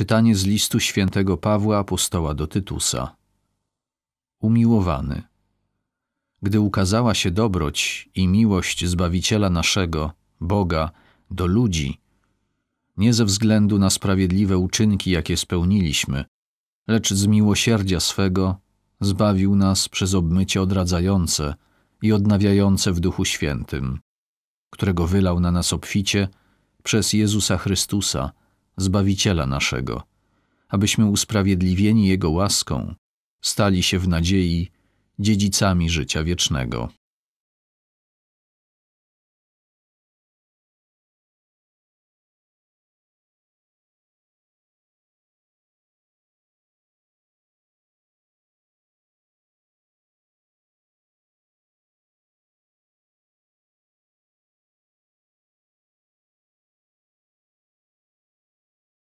Czytanie z listu świętego Pawła apostoła do Tytusa. Umiłowany, gdy ukazała się dobroć i miłość Zbawiciela naszego, Boga, do ludzi, nie ze względu na sprawiedliwe uczynki, jakie spełniliśmy, lecz z miłosierdzia swego zbawił nas przez obmycie odradzające i odnawiające w Duchu Świętym, którego wylał na nas obficie przez Jezusa Chrystusa, Zbawiciela naszego, abyśmy usprawiedliwieni Jego łaską stali się w nadziei dziedzicami życia wiecznego.